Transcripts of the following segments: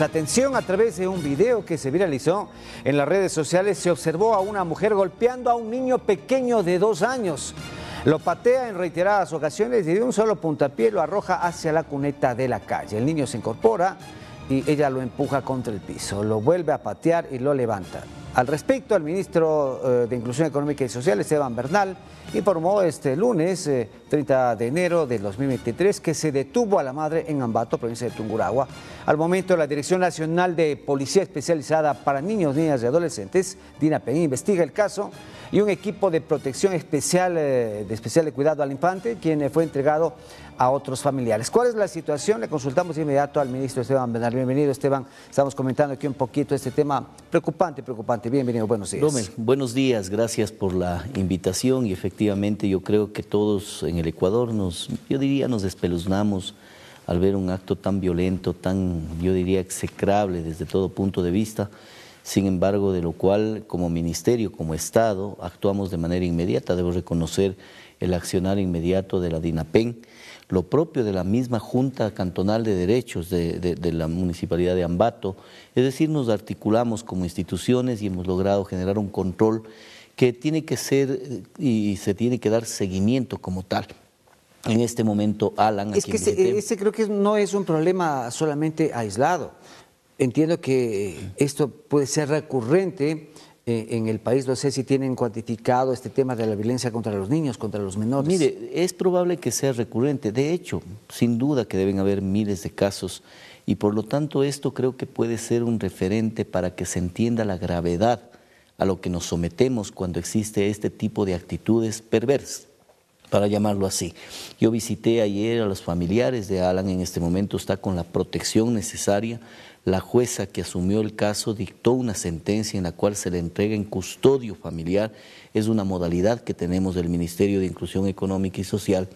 Atención, a través de un video que se viralizó en las redes sociales se observó a una mujer golpeando a un niño pequeño de dos años. Lo patea en reiteradas ocasiones y de un solo puntapié lo arroja hacia la cuneta de la calle. El niño se incorpora y ella lo empuja contra el piso, lo vuelve a patear y lo levanta. Al respecto, el ministro eh, de Inclusión Económica y Social, Esteban Bernal, informó este lunes, 30 eh, de enero de 2023, que se detuvo a la madre en Ambato, provincia de Tunguragua. Al momento, la Dirección Nacional de Policía Especializada para Niños, Niñas y Adolescentes, DINAPEN, investiga el caso y un equipo de protección especial, eh, de especial de cuidado al infante, quien fue entregado a otros familiares. ¿Cuál es la situación? Le consultamos de inmediato al ministro Esteban Bernal. Bienvenido, Esteban. Estamos comentando aquí un poquito este tema preocupante, preocupante. Bienvenido, buenos días. buenos días, gracias por la invitación y efectivamente yo creo que todos en el Ecuador nos, yo diría, nos espeluznamos al ver un acto tan violento, tan, yo diría, execrable desde todo punto de vista, sin embargo, de lo cual como ministerio, como Estado, actuamos de manera inmediata. Debo reconocer el accionar inmediato de la DINAPEN lo propio de la misma Junta Cantonal de Derechos de, la Municipalidad de Ambato. Es decir, nos articulamos como instituciones y hemos logrado generar un control que tiene que ser eh, y se tiene que dar seguimiento como tal. En este momento, Alan... Es que ese creo que no es un problema solamente aislado. Entiendo que esto puede ser recurrente eh, en el país. No sé si tienen cuantificado este tema de la violencia contra los niños, contra los menores. Mire, es probable que sea recurrente. De hecho, sin duda que deben haber miles de casos y por lo tanto esto creo que puede ser un referente para que se entienda la gravedad a lo que nos sometemos cuando existe este tipo de actitudes perversas para llamarlo así. Yo visité ayer a los familiares de Alan, en este momento está con la protección necesaria. La jueza que asumió el caso dictó una sentencia en la cual se le entrega en custodio familiar. Es una modalidad que tenemos del Ministerio de Inclusión Económica y Social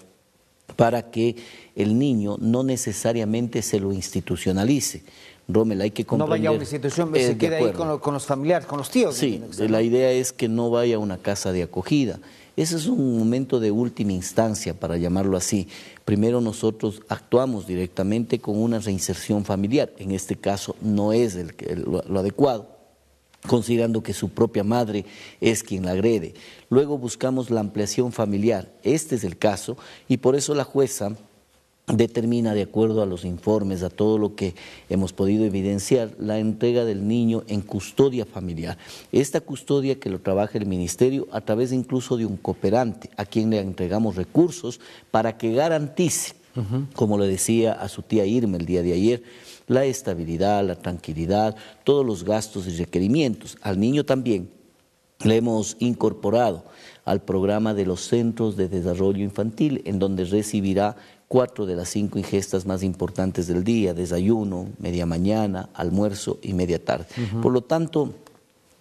para que el niño no necesariamente se lo institucionalice. Rommel, hay que comprender. No vaya a una institución, se eh, queda ahí con, los familiares, con los tíos. Sí, la idea es que no vaya a una casa de acogida. Ese es un momento de última instancia, para llamarlo así. Primero nosotros actuamos directamente con una reinserción familiar. En este caso no es lo adecuado considerando que su propia madre es quien la agrede. Luego buscamos la ampliación familiar. Este es el caso y por eso la jueza determina, de acuerdo a los informes, a todo lo que hemos podido evidenciar, la entrega del niño en custodia familiar. Esta custodia que lo trabaja el Ministerio a través incluso de un cooperante, a quien le entregamos recursos para que garantice, como le decía a su tía Irma el día de ayer, la estabilidad, la tranquilidad, todos los gastos y requerimientos. Al niño también le hemos incorporado al programa de los Centros de Desarrollo Infantil, en donde recibirá cuatro de las cinco ingestas más importantes del día, desayuno, media mañana, almuerzo y media tarde. Por lo tanto,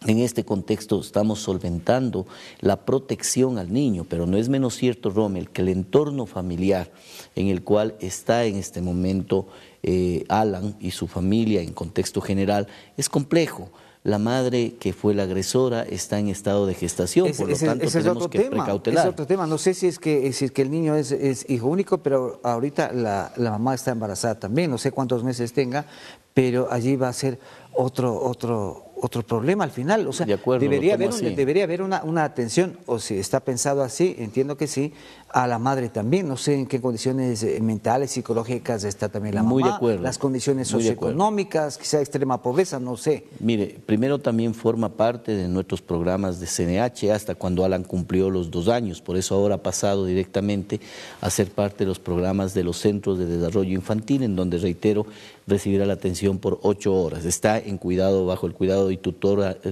en este contexto estamos solventando la protección al niño, pero no es menos cierto, Rommel, que el entorno familiar en el cual está en este momento eh, Alan y su familia en contexto general es complejo. La madre que fue la agresora está en estado de gestación, por lo tanto tenemos otro tema, precautelar. Es otro tema, no sé si es que, que el niño es, hijo único, pero ahorita la, la mamá está embarazada también, no sé cuántos meses tenga, pero allí va a ser otro, otro, otro problema al final. O sea, debería, haber, debería haber una, atención, o si está pensado así, entiendo que sí, a la madre también. No sé en qué condiciones eh, mentales, psicológicas está también la mamá. de acuerdo. Las condiciones socioeconómicas, quizá extrema pobreza, no sé. Mire, primero también forma parte de nuestros programas de CNH hasta cuando Alan cumplió los dos años. Por eso ahora ha pasado directamente a ser parte de los programas de los centros de desarrollo infantil, en donde, reitero, recibirá la atención por ocho horas. Está en cuidado, bajo el cuidado y eh,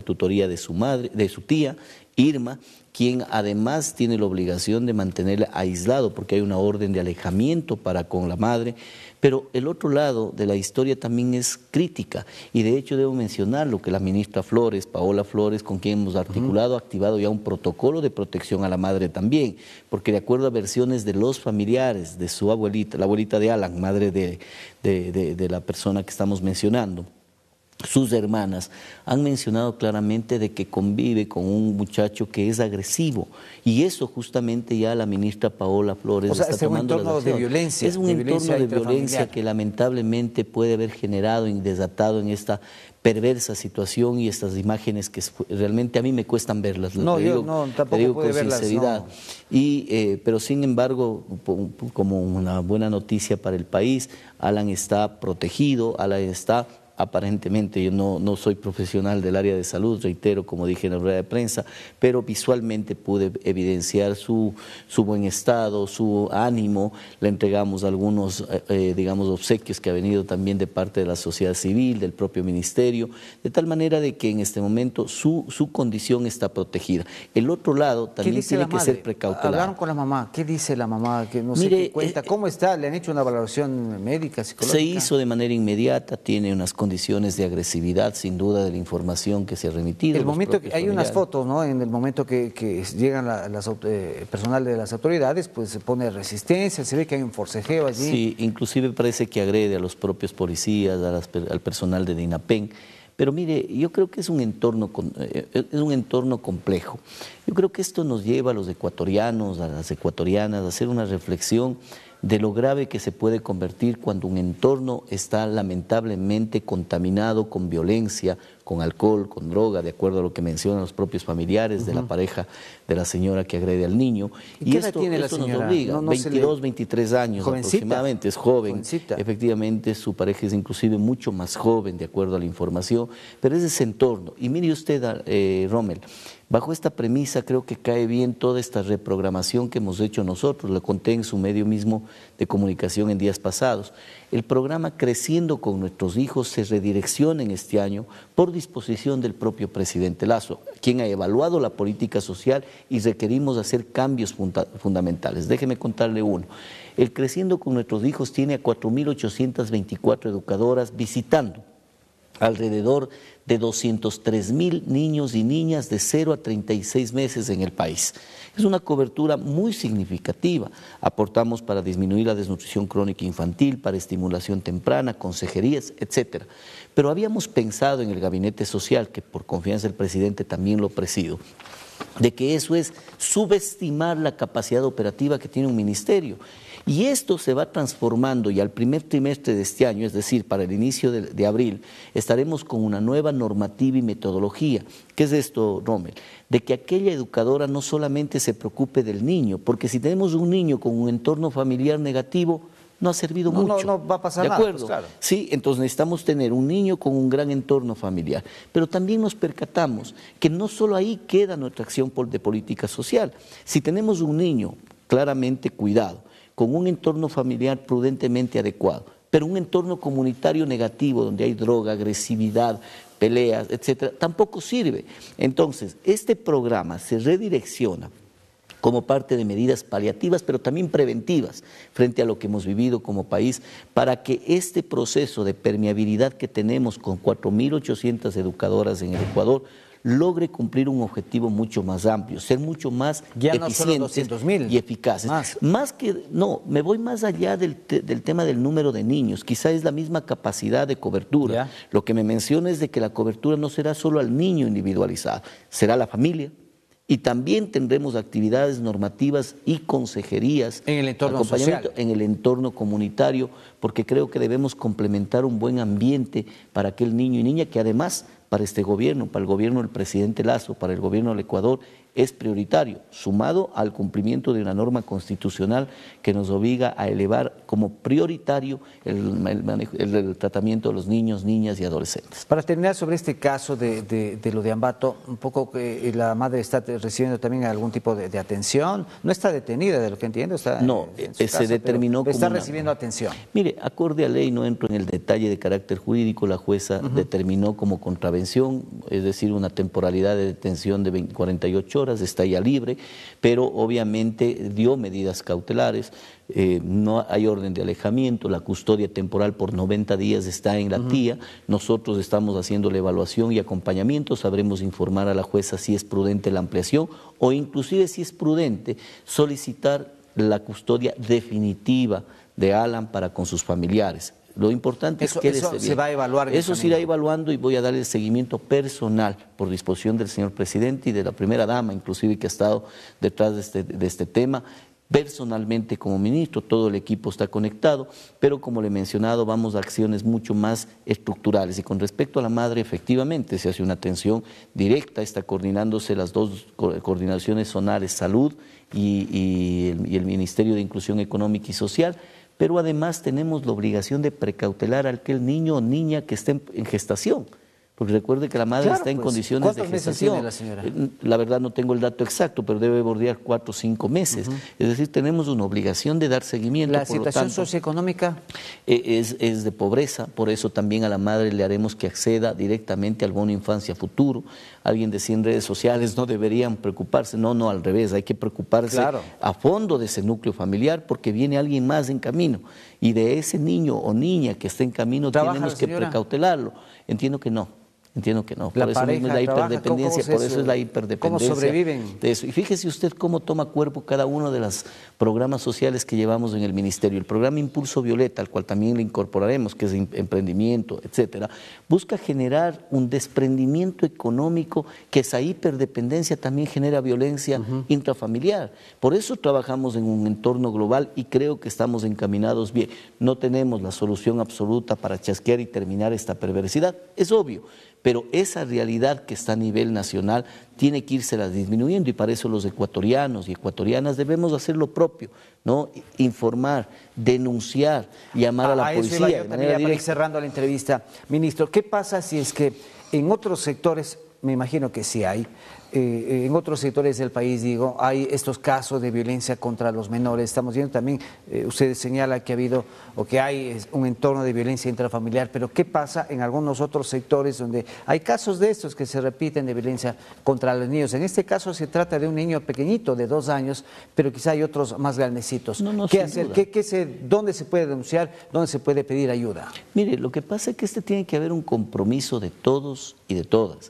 tutoría de su madre, de su tía, Irma, quien además tiene la obligación de mantenerla aislado porque hay una orden de alejamiento para con la madre pero el otro lado de la historia también es crítica y de hecho debo mencionar lo que la ministra Flores, Paola Flores, con quien hemos articulado, ha activado ya un protocolo de protección a la madre también, porque de acuerdo a versiones de los familiares de su abuelita, la abuelita de Alan, madre de la persona que estamos mencionando, sus hermanas, han mencionado claramente de que convive con un muchacho que es agresivo. Y eso justamente ya la ministra Paola Flores está es un entorno de violencia. Es un entorno de violencia que lamentablemente puede haber generado y desatado en esta perversa situación y estas imágenes que realmente a mí me cuestan verlas. No, tampoco verlas, Y, eh, pero sin embargo, como una buena noticia para el país, Alan está protegido, Alan está aparentemente yo no, no, soy profesional del área de salud, reitero, como dije en la rueda de prensa, pero visualmente pude evidenciar su, buen estado, su ánimo, le entregamos algunos, eh, eh, digamos, obsequios que ha venido también de parte de la sociedad civil, del propio ministerio, de tal manera de que en este momento su, condición está protegida. El otro lado también tiene que ser precautelado. Hablaron con la mamá, ¿qué dice la mamá? Que no sé cuenta, eh, ¿cómo está? ¿Le han hecho una evaluación médica, psicológica? Se hizo de manera inmediata, tiene unas condiciones de agresividad, sin duda, de la información que se ha remitido. El momento que, hay unas fotos, ¿no? En el momento que, llegan las, eh, personal de las autoridades, pues se pone resistencia, se ve que hay un forcejeo allí. Sí, inclusive parece que agrede a los propios policías, al personal de DINAPEN. Pero mire, yo creo que es un, entorno, eh, es un entorno complejo. Yo creo que esto nos lleva a los ecuatorianos, a las ecuatorianas, a hacer una reflexión de lo grave que se puede convertir cuando un entorno está lamentablemente contaminado con violencia, con alcohol, con droga, de acuerdo a lo que mencionan los propios familiares de la pareja de la señora que agrede al niño. ¿Y, qué esto, tiene Nos obliga, 22, 23 años aproximadamente, es joven. Efectivamente, su pareja es inclusive mucho más joven, de acuerdo a la información, pero es ese entorno. Y mire usted, ah, eh, Rommel, Bajo esta premisa creo que cae bien toda esta reprogramación que hemos hecho nosotros, lo conté en su medio mismo de comunicación en días pasados. El programa Creciendo con nuestros hijos se redirecciona en este año por disposición del propio presidente Lazo, quien ha evaluado la política social y requerimos hacer cambios fundamentales. Déjeme contarle uno. El Creciendo con nuestros hijos tiene a 4.824 educadoras visitando alrededor de 203 mil niños y niñas de 0 a 36 meses en el país. Es una cobertura muy significativa. Aportamos para disminuir la desnutrición crónica infantil, para estimulación temprana, consejerías, etcétera. Pero habíamos pensado en el gabinete social, que por confianza del presidente también lo presido, de que eso es subestimar la capacidad operativa que tiene un ministerio y esto se va transformando y al primer trimestre de este año, es decir, para el inicio de, abril, estaremos con una nueva normativa y metodología. ¿Qué es esto, Rommel? De que aquella educadora no solamente se preocupe del niño, porque si tenemos un niño con un entorno familiar negativo, no ha servido mucho. No, no, va a pasar ¿De acuerdo? Sí, entonces necesitamos tener un niño con un gran entorno familiar. Pero también nos percatamos que no solo ahí queda nuestra acción de política social. Si tenemos un niño, claramente cuidado con un entorno familiar prudentemente adecuado, pero un entorno comunitario negativo donde hay droga, agresividad, peleas, etcétera, tampoco sirve. Entonces, este programa se redirecciona como parte de medidas paliativas, pero también preventivas frente a lo que hemos vivido como país, para que este proceso de permeabilidad que tenemos con 4.800 educadoras en el Ecuador logre cumplir un objetivo mucho más amplio, ser mucho más eficientes y eficaces. Más. que, no, me voy más allá del, del, tema del número de niños, quizá es la misma capacidad de cobertura. Lo que me menciona es de que la cobertura no será solo al niño individualizado, será la familia, y también tendremos actividades normativas y consejerías en acompañamiento, en el entorno comunitario, porque creo que debemos complementar un buen ambiente para aquel niño y niña que además para este gobierno, para el gobierno del presidente Lazo, para el gobierno del Ecuador es prioritario, sumado al cumplimiento de una norma constitucional que nos obliga a elevar como prioritario el, tratamiento de los niños, niñas y adolescentes. Para terminar sobre este caso de, lo de Ambato, un poco que eh, la madre está recibiendo también algún tipo de, atención, no está detenida de lo que entiendo, está no, eh, se determinó como está recibiendo atención. Mire, acorde a ley, no entro en el detalle de carácter jurídico, la jueza determinó como contravención, es decir, una temporalidad de detención de 48 horas está ya libre, pero obviamente dio medidas cautelares, eh, no hay orden de alejamiento, la custodia temporal por 90 días está en la tía, nosotros estamos haciendo la evaluación y acompañamiento, sabremos informar a la jueza si es prudente la ampliación o inclusive si es prudente solicitar la custodia definitiva de Alan para con sus familiares lo importante es que eso se va a evaluar. Eso se irá evaluando y voy a dar el seguimiento personal por disposición del señor presidente y de la primera dama, inclusive que ha estado detrás este, de este, tema personalmente como ministro, todo el equipo está conectado, pero como le he mencionado, vamos a acciones mucho más estructurales. Y con respecto a la madre, efectivamente, se hace una atención directa, está coordinándose las dos coordinaciones zonales, salud el, y el Ministerio de Inclusión Económica y Social pero además tenemos la obligación de precautelar a aquel niño o niña que esté en gestación. Porque recuerde que la madre está en pues, condiciones de gestación. la, señora? Eh, la verdad no tengo el dato exacto, pero debe bordear cuatro o cinco meses. Es decir, tenemos una obligación de dar seguimiento. ¿La situación socioeconómica? Eh, es, es de pobreza, por eso también a la madre le haremos que acceda directamente al bono infancia futuro, alguien decía en redes sociales, no deberían preocuparse. No, no, al revés, hay que preocuparse a fondo de ese núcleo familiar porque viene alguien más en camino. Y de ese niño o niña que está en camino tenemos que precautelarlo. Entiendo que no. Entiendo que no. por eso es la hiperdependencia, por eso es la hiperdependencia. sobreviven? De eso. Y fíjese usted cómo toma cuerpo cada uno de los programas sociales que llevamos en el ministerio. El programa Impulso Violeta, al cual también le incorporaremos, que es em-, emprendimiento, etcétera, busca generar un desprendimiento económico que esa hiperdependencia también genera violencia intrafamiliar. Por eso trabajamos en un entorno global y creo que estamos encaminados bien. No tenemos la solución absoluta para chasquear y terminar esta perversidad, es obvio pero esa realidad que está a nivel nacional tiene que irse disminuyendo y para eso los ecuatorianos y ecuatorianas debemos hacer lo propio, ¿no? Informar, denunciar, llamar a, la policía. yo de cerrando la entrevista, ministro, ¿qué pasa si es que en otros sectores me imagino que sí hay. Eh, eh, en otros sectores del país, digo, hay estos casos de violencia contra los menores. Estamos viendo también, eh, usted señala que ha habido o que hay un entorno de violencia intrafamiliar, pero ¿qué pasa en algunos otros sectores donde hay casos de estos que se repiten de violencia contra los niños? En este caso se trata de un niño pequeñito de dos años, pero quizá hay otros más grandecitos. ¿Qué hacer? ¿Dónde se puede denunciar? ¿Dónde se puede pedir ayuda? Mire, lo que pasa es que este tiene que haber un compromiso de todos y de todas.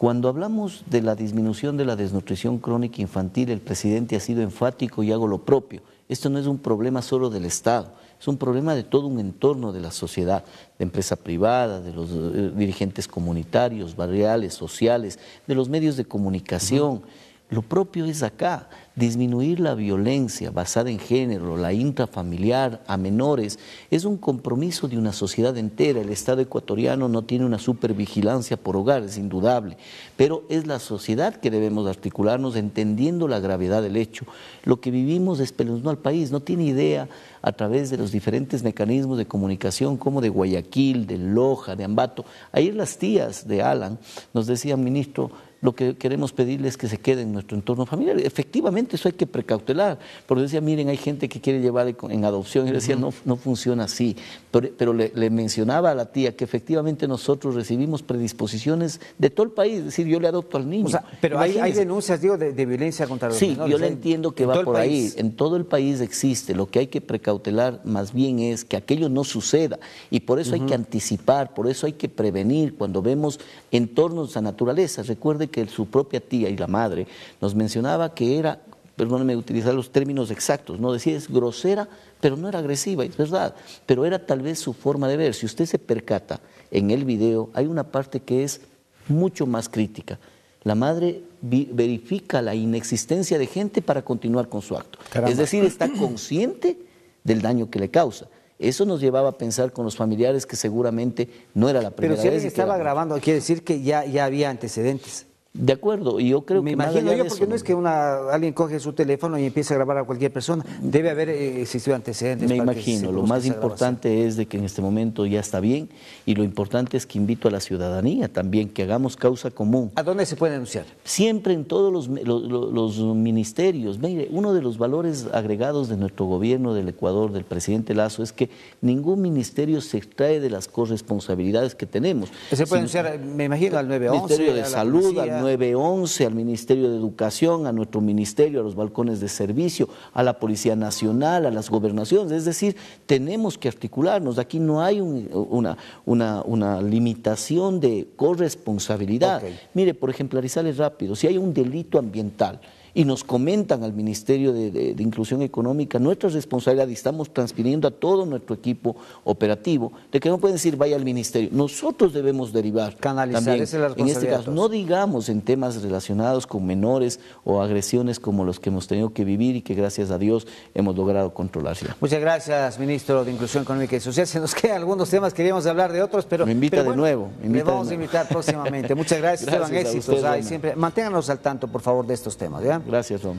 Cuando hablamos de la disminución de la desnutrición crónica infantil, el presidente ha sido enfático y hago lo propio. Esto no es un problema solo del Estado, es un problema de todo un entorno de la sociedad, de empresa privada, de los eh, dirigentes comunitarios, barriales, sociales, de los medios de comunicación. Lo propio es acá, disminuir la violencia basada en género, la intrafamiliar a menores, es un compromiso de una sociedad entera. El Estado ecuatoriano no tiene una supervigilancia por hogar, es indudable, pero es la sociedad que debemos articularnos entendiendo la gravedad del hecho. Lo que vivimos espeluznó al país, no tiene idea a través de los diferentes mecanismos de comunicación como de Guayaquil, de Loja, de Ambato. Ayer las tías de Alan nos decían, ministro, lo que queremos pedirle es que se quede en nuestro entorno familiar. Efectivamente, eso hay que precautelar. Porque decía, miren, hay gente que quiere llevar en adopción. Y decía, no, no funciona así. Pero, le, mencionaba a la tía que efectivamente nosotros recibimos predisposiciones de todo el país. Es decir, yo le adopto al niño. pero hay, hay, denuncias, digo, de, violencia contra los niños. Sí, yo le entiendo que va por ahí. En todo el país existe. Lo que hay que precautelar más bien es que aquello no suceda. Y por eso hay que anticipar, por eso hay que prevenir cuando vemos entornos a naturaleza. Recuerde que su propia tía y la madre nos mencionaba que era, perdóneme utilizar los términos exactos, no decía es grosera, pero no era agresiva, es verdad, pero era tal vez su forma de ver. Si usted se percata en el video, hay una parte que es mucho más crítica. La madre verifica la inexistencia de gente para continuar con su acto. Es decir, está consciente del daño que le causa. Eso nos llevaba a pensar con los familiares que seguramente no era la primera Pero si vez. estaba grabando, quiere decir que ya había antecedentes. De acuerdo, y yo creo Me que. Me imagino yo, porque no es que una, alguien coge su teléfono y empiece a grabar a cualquier persona. Debe haber eh, existido antecedentes. Me imagino. Lo más importante es de que en este momento ya está bien, y lo importante es que invito a la ciudadanía también que hagamos causa común. ¿A dónde se puede anunciar? Siempre en todos los, ministerios. Mire, uno de los valores agregados de nuestro gobierno del Ecuador, del presidente Lazo, es que ningún ministerio se extrae de las corresponsabilidades que tenemos. Se puede denunciar, me imagino, al 911. Ministerio de Salud, policía, 911, al Ministerio de Educación, a nuestro ministerio, a los balcones de servicio, a la Policía Nacional, a las gobernaciones. Es decir, tenemos que articularnos. Aquí no hay una, limitación de corresponsabilidad. Mire, por ejemplarizarles rápido, si hay un delito ambiental, y nos comentan al Ministerio de, Inclusión Económica nuestra responsabilidad y estamos transfiriendo a todo nuestro equipo operativo, de que no pueden decir vaya al Ministerio. Nosotros debemos derivar. Canalizar esa En este caso, no digamos en temas relacionados con menores o agresiones como los que hemos tenido que vivir y que gracias a Dios hemos logrado controlar. Muchas gracias, Ministro de Inclusión Económica y Social. Se nos quedan algunos temas, queríamos hablar de otros, pero... Me invita de nuevo. Me vamos a invitar próximamente. Muchas gracias, Manténganos al tanto, por favor, de estos temas. Gracias, Tom.